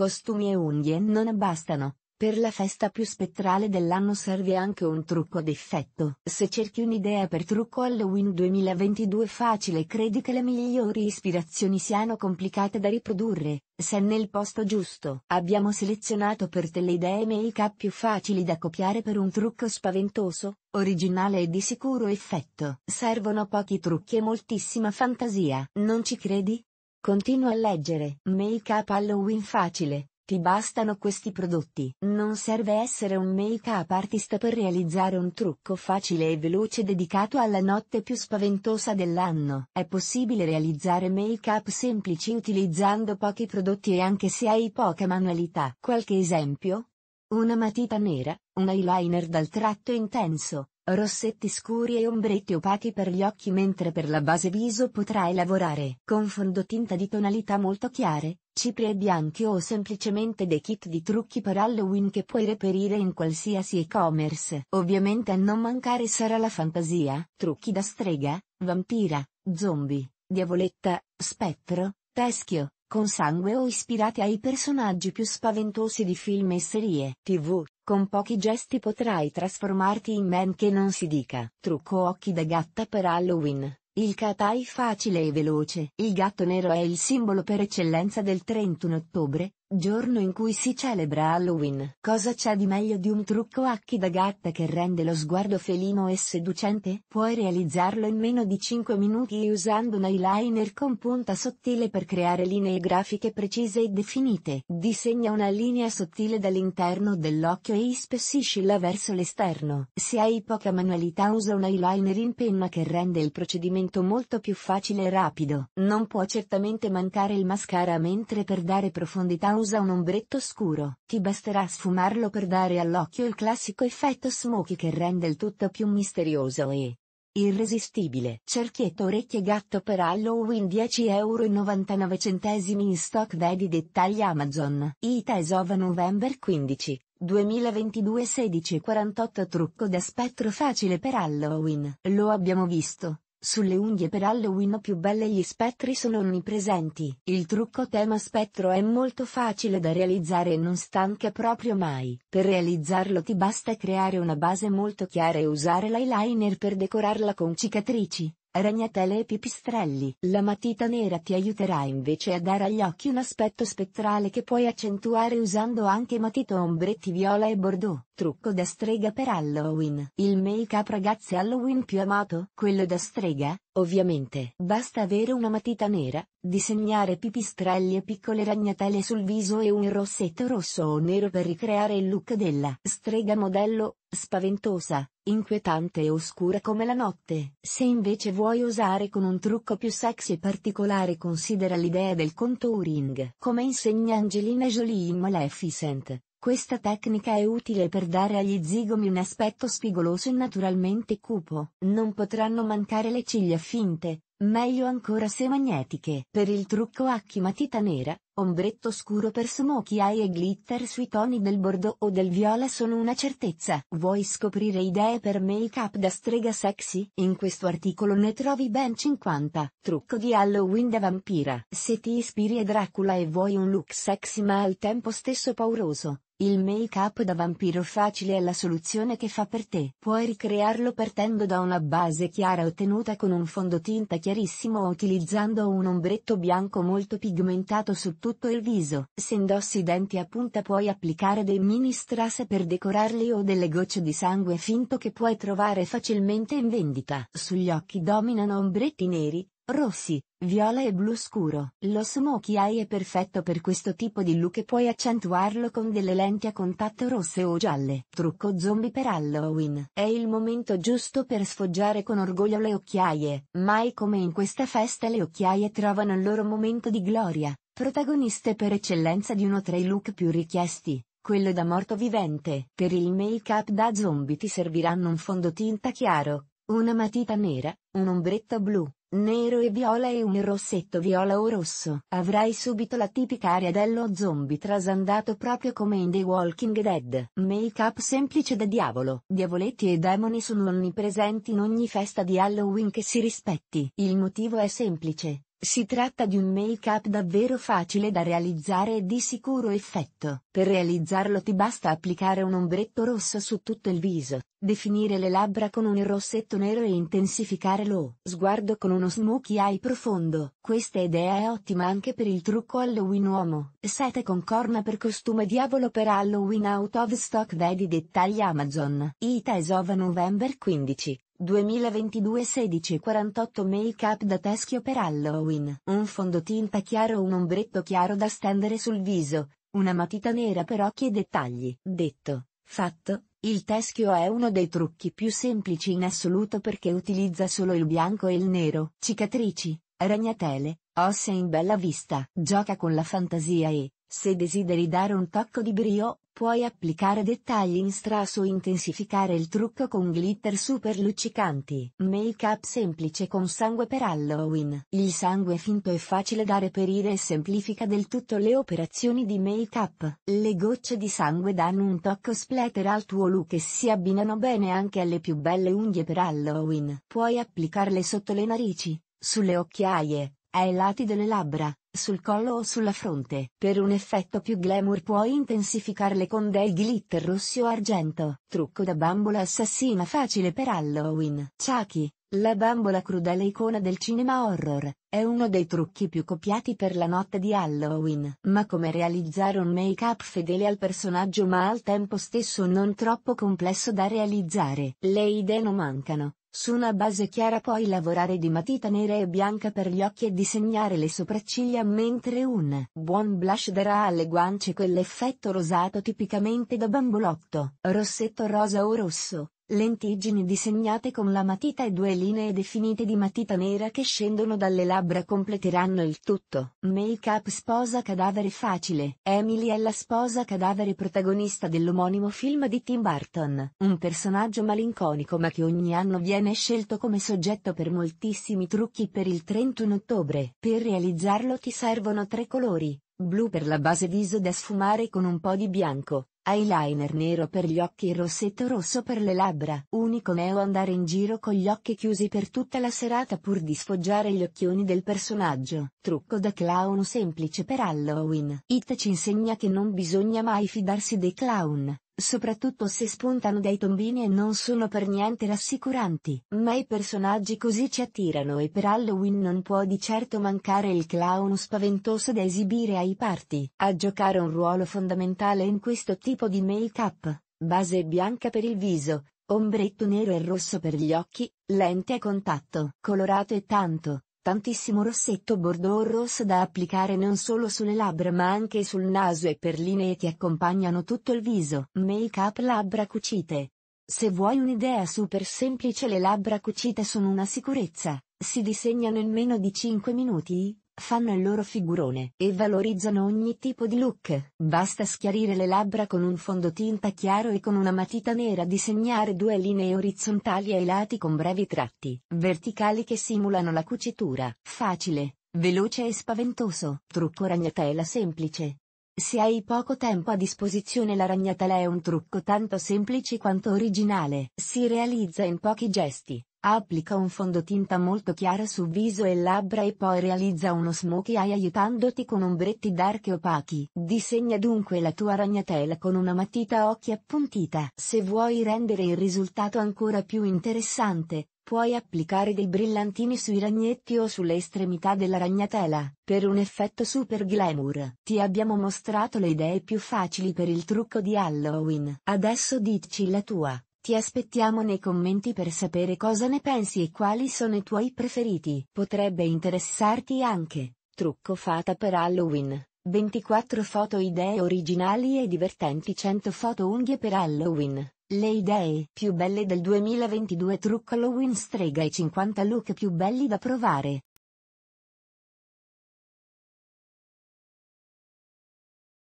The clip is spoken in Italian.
Costumi e unghie non bastano. Per la festa più spettrale dell'anno serve anche un trucco d'effetto. Se cerchi un'idea per trucco Halloween 2022 facile credi che le migliori ispirazioni siano complicate da riprodurre, se nel posto giusto. Abbiamo selezionato per te le idee make-up più facili da copiare per un trucco spaventoso, originale e di sicuro effetto. Servono pochi trucchi e moltissima fantasia. Non ci credi? Continua a leggere. Make up Halloween facile. Ti bastano questi prodotti. Non serve essere un make up artist per realizzare un trucco facile e veloce dedicato alla notte più spaventosa dell'anno. È possibile realizzare make up semplici utilizzando pochi prodotti e anche se hai poca manualità. Qualche esempio? Una matita nera, un eyeliner dal tratto intenso, rossetti scuri e ombretti opachi per gli occhi mentre per la base viso potrai lavorare con fondotinta di tonalità molto chiare, cipria e bianchi o semplicemente dei kit di trucchi per Halloween che puoi reperire in qualsiasi e-commerce. Ovviamente a non mancare sarà la fantasia, trucchi da strega, vampira, zombie, diavoletta, spettro, teschio, con sangue o ispirate ai personaggi più spaventosi di film e serie tv, con pochi gesti potrai trasformarti in man che non si dica. Trucco occhi da gatta per Halloween. Il katai facile e veloce. Il gatto nero è il simbolo per eccellenza del 31 ottobre, Giorno in cui si celebra Halloween. Cosa c'è di meglio di un trucco a chi da gatta che rende lo sguardo felino e seducente? Puoi realizzarlo in meno di 5 minuti usando un eyeliner con punta sottile per creare linee grafiche precise e definite. Disegna una linea sottile dall'interno dell'occhio e ispessiscila verso l'esterno. Se hai poca manualità usa un eyeliner in penna che rende il procedimento molto più facile e rapido. Non può certamente mancare il mascara mentre per dare profondità usa un ombretto scuro. Ti basterà sfumarlo per dare all'occhio il classico effetto smoky che rende il tutto più misterioso e irresistibile. Cerchietto orecchie gatto per Halloween 10,99€ in stock vedi dettagli Amazon. Ita Esova November 15. 2022 16,48 trucco da spettro facile per Halloween. Lo abbiamo visto, sulle unghie per Halloween più belle gli spettri sono onnipresenti. Il trucco tema spettro è molto facile da realizzare e non stanca proprio mai. Per realizzarlo ti basta creare una base molto chiara e usare l'eyeliner per decorarla con cicatrici. Ragnatele e pipistrelli. La matita nera ti aiuterà invece a dare agli occhi un aspetto spettrale che puoi accentuare usando anche matita ombretti viola e bordeaux. Trucco da strega per Halloween. Il make-up ragazze Halloween più amato? Quello da strega, ovviamente. Basta avere una matita nera, disegnare pipistrelli e piccole ragnatele sul viso e un rossetto rosso o nero per ricreare il look della strega modello spaventosa, inquietante e oscura come la notte. Se invece vuoi osare con un trucco più sexy e particolare considera l'idea del contouring. Come insegna Angelina Jolie in Maleficent, questa tecnica è utile per dare agli zigomi un aspetto spigoloso e naturalmente cupo. Non potranno mancare le ciglia finte, Meglio ancora se magnetiche. Per il trucco H matita nera, ombretto scuro per smokey eye e glitter sui toni del bordo o del viola sono una certezza. Vuoi scoprire idee per make-up da strega sexy? In questo articolo ne trovi ben 50. Trucco di Halloween da vampira. Se ti ispiri a Dracula e vuoi un look sexy ma al tempo stesso pauroso, il make-up da vampiro facile è la soluzione che fa per te. Puoi ricrearlo partendo da una base chiara ottenuta con un fondotinta chiarissimo o utilizzando un ombretto bianco molto pigmentato su tutto il viso. Se indossi i denti a punta puoi applicare dei mini strass per decorarli o delle gocce di sangue finto che puoi trovare facilmente in vendita. Sugli occhi dominano ombretti neri, rossi, viola e blu scuro. Lo Smoky Eye è perfetto per questo tipo di look e puoi accentuarlo con delle lenti a contatto rosse o gialle. Trucco zombie per Halloween. È il momento giusto per sfoggiare con orgoglio le occhiaie. Mai come in questa festa le occhiaie trovano il loro momento di gloria, protagoniste per eccellenza di uno tra i look più richiesti quello da morto vivente. Per il make-up da zombie ti serviranno un fondotinta chiaro, una matita nera, un ombretto blu, Nero e viola e un rossetto viola o rosso. Avrai subito la tipica aria dello zombie trasandato proprio come in The Walking Dead. Make-up semplice da diavolo. Diavoletti e demoni sono onnipresenti in ogni festa di Halloween che si rispetti. Il motivo è semplice. Si tratta di un make-up davvero facile da realizzare e di sicuro effetto. Per realizzarlo ti basta applicare un ombretto rosso su tutto il viso, definire le labbra con un rossetto nero e intensificare lo sguardo con uno smokey eye profondo. Questa idea è ottima anche per il trucco Halloween uomo. Sete con corna per costume diavolo per Halloween out of stock vedi dettagli Amazon. Ita esova November 15. 2022 16 48 Make up da teschio per Halloween. Un fondotinta chiaro un ombretto chiaro da stendere sul viso, una matita nera per occhi e dettagli. Detto, fatto, il teschio è uno dei trucchi più semplici in assoluto perché utilizza solo il bianco e il nero. Cicatrici, ragnatele, ossa in bella vista. Gioca con la fantasia e, se desideri dare un tocco di brio, Puoi applicare dettagli in strass o intensificare il trucco con glitter super luccicanti. Make-up semplice con sangue per Halloween. Il sangue finto è facile da reperire e semplifica del tutto le operazioni di make-up. Le gocce di sangue danno un tocco splatter al tuo look e si abbinano bene anche alle più belle unghie per Halloween. Puoi applicarle sotto le narici, sulle occhiaie, ai lati delle labbra, sul collo o sulla fronte. Per un effetto più glamour puoi intensificarle con dei glitter rossi o argento. Trucco da bambola assassina facile per Halloween. Chucky, la bambola crudele icona del cinema horror, è uno dei trucchi più copiati per la notte di Halloween. Ma come realizzare un make-up fedele al personaggio ma al tempo stesso non troppo complesso da realizzare? Le idee non mancano su una base chiara puoi lavorare di matita nera e bianca per gli occhi e disegnare le sopracciglia mentre un buon blush darà alle guance quell'effetto rosato tipicamente da bambolotto, rossetto rosa o rosso, lentiggini disegnate con la matita e due linee definite di matita nera che scendono dalle labbra completeranno il tutto. Make-up sposa cadavere facile. Emily è la sposa cadavere protagonista dell'omonimo film di Tim Burton, un personaggio malinconico ma che ogni anno viene scelto come soggetto per moltissimi trucchi per il 31 ottobre. Per realizzarlo ti servono tre colori, blu per la base viso da sfumare con un po' di bianco, Eyeliner nero per gli occhi e rossetto rosso per le labbra. Unico neo andare in giro con gli occhi chiusi per tutta la serata pur di sfoggiare gli occhioni del personaggio. Trucco da clown semplice per Halloween. It ci insegna che non bisogna mai fidarsi dei clown, soprattutto se spuntano dai tombini e non sono per niente rassicuranti. Ma i personaggi così ci attirano e per Halloween non può di certo mancare il clown spaventoso da esibire ai party. A giocare un ruolo fondamentale in questo tipo di make-up, base bianca per il viso, ombretto nero e rosso per gli occhi, lente a contatto, colorato e tanto, tantissimo rossetto bordeaux rosso da applicare non solo sulle labbra ma anche sul naso e perline che accompagnano tutto il viso. Make up labbra cucite. Se vuoi un'idea super semplice le labbra cucite sono una sicurezza, si disegnano in meno di 5 minuti, fanno il loro figurone e valorizzano ogni tipo di look. Basta schiarire le labbra con un fondotinta chiaro e con una matita nera disegnare due linee orizzontali ai lati con brevi tratti verticali che simulano la cucitura. Facile, veloce e spaventoso. Trucco ragnatela semplice. Se hai poco tempo a disposizione la ragnatela è un trucco tanto semplice quanto originale. Si realizza in pochi gesti, Applica un fondotinta molto chiaro su viso e labbra e poi realizza uno smokey eye aiutandoti con ombretti dark e opachi. Disegna dunque la tua ragnatela con una matita a occhi appuntita. Se vuoi rendere il risultato ancora più interessante, puoi applicare dei brillantini sui ragnetti o sulle estremità della ragnatela, per un effetto super glamour. Ti abbiamo mostrato le idee più facili per il trucco di Halloween. Adesso ditci la tua. Ti aspettiamo nei commenti per sapere cosa ne pensi e quali sono i tuoi preferiti. Potrebbe interessarti anche, trucco fata per Halloween. 24 foto idee originali e divertenti 100 foto unghie per Halloween. Le idee più belle del 2022 trucco Halloween strega e 50 look più belli da provare.